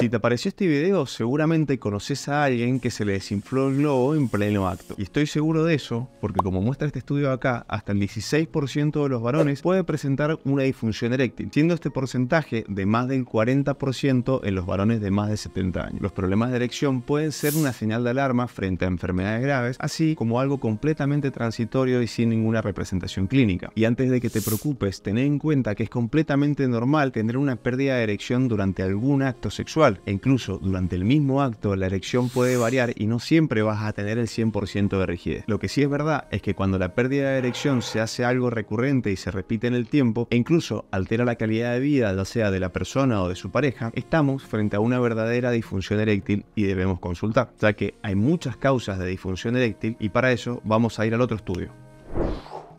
Si te apareció este video, seguramente conoces a alguien que se le desinfló el globo en pleno acto. Y estoy seguro de eso, porque como muestra este estudio acá, hasta el 16% de los varones puede presentar una disfunción eréctil, siendo este porcentaje de más del 40% en los varones de más de 70 años. Los problemas de erección pueden ser una señal de alarma frente a enfermedades graves, así como algo completamente transitorio y sin ninguna representación clínica. Y antes de que te preocupes, ten en cuenta que es completamente normal tener una pérdida de erección durante algún acto sexual e incluso durante el mismo acto la erección puede variar y no siempre vas a tener el 100% de rigidez. Lo que sí es verdad es que cuando la pérdida de erección se hace algo recurrente y se repite en el tiempo, e incluso altera la calidad de vida, ya sea de la persona o de su pareja, estamos frente a una verdadera disfunción eréctil y debemos consultar, ya que hay muchas causas de disfunción eréctil y para eso vamos a ir al otro estudio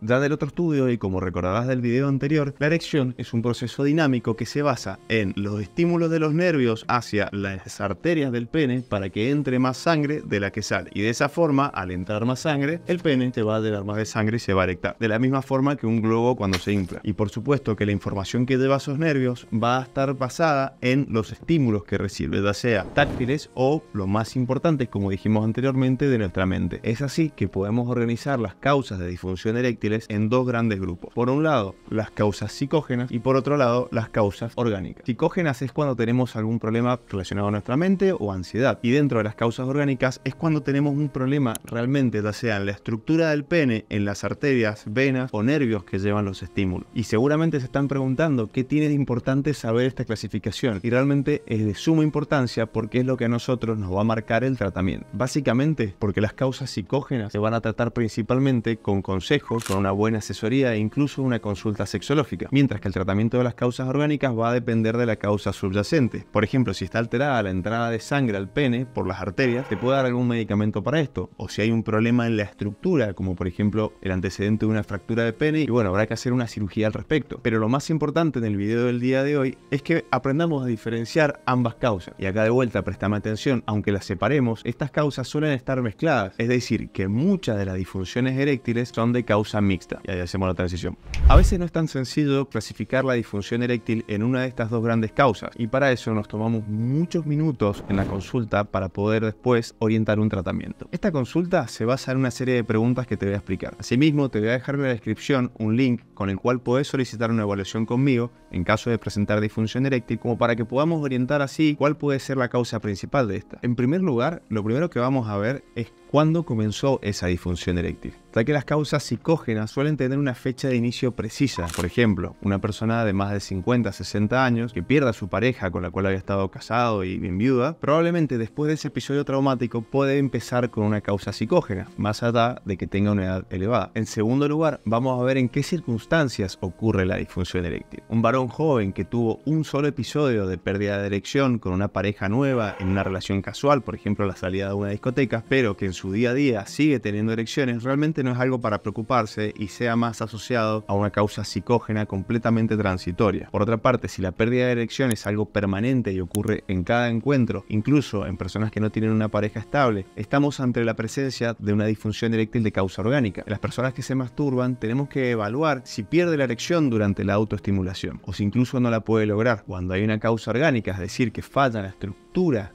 ya del otro estudio y como recordarás del video anterior, la erección es un proceso dinámico que se basa en los estímulos de los nervios hacia las arterias del pene para que entre más sangre de la que sale. Y de esa forma, al entrar más sangre, el pene se va a dar más de sangre y se va a erectar. De la misma forma que un globo cuando se infla. Y por supuesto que la información que lleva a esos nervios va a estar basada en los estímulos que recibe, ya sea táctiles o lo más importante, como dijimos anteriormente, de nuestra mente. Es así que podemos organizar las causas de disfunción eréctil en dos grandes grupos. Por un lado, las causas psicógenas y por otro lado, las causas orgánicas. Psicógenas es cuando tenemos algún problema relacionado a nuestra mente o ansiedad. Y dentro de las causas orgánicas es cuando tenemos un problema realmente, ya sea en la estructura del pene, en las arterias, venas o nervios que llevan los estímulos. Y seguramente se están preguntando qué tiene de importante saber esta clasificación. Y realmente es de suma importancia porque es lo que a nosotros nos va a marcar el tratamiento. Básicamente porque las causas psicógenas se van a tratar principalmente con consejos, con una buena asesoría e incluso una consulta sexológica, mientras que el tratamiento de las causas orgánicas va a depender de la causa subyacente. Por ejemplo, si está alterada la entrada de sangre al pene por las arterias, te puede dar algún medicamento para esto, o si hay un problema en la estructura, como por ejemplo el antecedente de una fractura de pene, y bueno, habrá que hacer una cirugía al respecto. Pero lo más importante en el video del día de hoy es que aprendamos a diferenciar ambas causas. Y acá de vuelta, prestame atención, aunque las separemos, estas causas suelen estar mezcladas, es decir, que muchas de las disfunciones eréctiles son de causa mixta. Y ahí hacemos la transición. A veces no es tan sencillo clasificar la disfunción eréctil en una de estas dos grandes causas y para eso nos tomamos muchos minutos en la consulta para poder después orientar un tratamiento. Esta consulta se basa en una serie de preguntas que te voy a explicar. Asimismo, te voy a dejar en la descripción un link con el cual puedes solicitar una evaluación conmigo en caso de presentar disfunción eréctil como para que podamos orientar así cuál puede ser la causa principal de esta. En primer lugar, lo primero que vamos a ver es cuándo comenzó esa disfunción eréctil, ya que las causas psicógenas suelen tener una fecha de inicio precisa. Por ejemplo, una persona de más de 50, 60 años que pierda a su pareja con la cual había estado casado y bien viuda, probablemente después de ese episodio traumático puede empezar con una causa psicógena, más allá de que tenga una edad elevada. En segundo lugar, vamos a ver en qué circunstancias ocurre la disfunción eréctil. Un varón joven que tuvo un solo episodio de pérdida de erección con una pareja nueva en una relación casual, por ejemplo la salida de una discoteca, pero que en su su día a día sigue teniendo erecciones, realmente no es algo para preocuparse y sea más asociado a una causa psicógena completamente transitoria. Por otra parte, si la pérdida de erección es algo permanente y ocurre en cada encuentro, incluso en personas que no tienen una pareja estable, estamos ante la presencia de una disfunción eréctil de causa orgánica. Las personas que se masturban tenemos que evaluar si pierde la erección durante la autoestimulación o si incluso no la puede lograr. Cuando hay una causa orgánica, es decir, que falla la estructura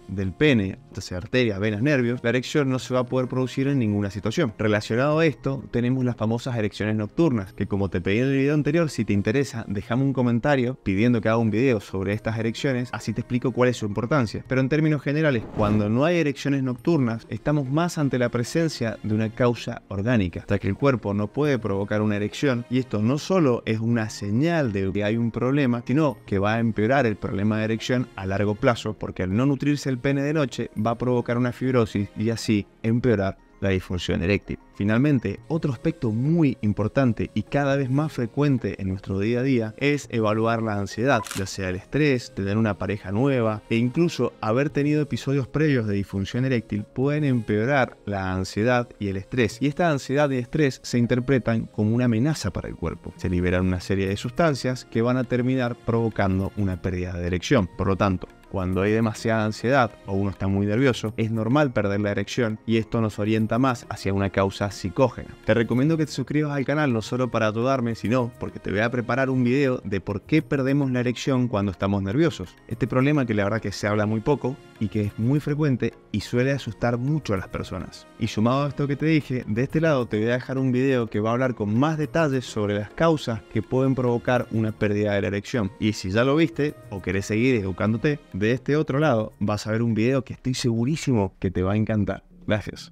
del pene, entonces arteria, venas, nervios, la erección no se va a poder producir en ninguna situación. Relacionado a esto, tenemos las famosas erecciones nocturnas, que como te pedí en el video anterior, si te interesa, déjame un comentario pidiendo que haga un video sobre estas erecciones, así te explico cuál es su importancia. Pero en términos generales, cuando no hay erecciones nocturnas, estamos más ante la presencia de una causa orgánica, hasta que el cuerpo no puede provocar una erección, y esto no solo es una señal de que hay un problema, sino que va a empeorar el problema de erección a largo plazo, porque al no nutrirse el pene de noche va a provocar una fibrosis y así empeorar la disfunción eréctil. Finalmente, otro aspecto muy importante y cada vez más frecuente en nuestro día a día es evaluar la ansiedad, ya sea el estrés, tener una pareja nueva e incluso haber tenido episodios previos de disfunción eréctil pueden empeorar la ansiedad y el estrés. Y esta ansiedad y estrés se interpretan como una amenaza para el cuerpo. Se liberan una serie de sustancias que van a terminar provocando una pérdida de erección. Por lo tanto, cuando hay demasiada ansiedad o uno está muy nervioso, es normal perder la erección y esto nos orienta más hacia una causa psicógena. Te recomiendo que te suscribas al canal no solo para ayudarme, sino porque te voy a preparar un video de por qué perdemos la erección cuando estamos nerviosos. Este problema que la verdad que se habla muy poco, y que es muy frecuente y suele asustar mucho a las personas. Y sumado a esto que te dije, de este lado te voy a dejar un video que va a hablar con más detalles sobre las causas que pueden provocar una pérdida de la erección. Y si ya lo viste o querés seguir educándote, de este otro lado vas a ver un video que estoy segurísimo que te va a encantar. Gracias.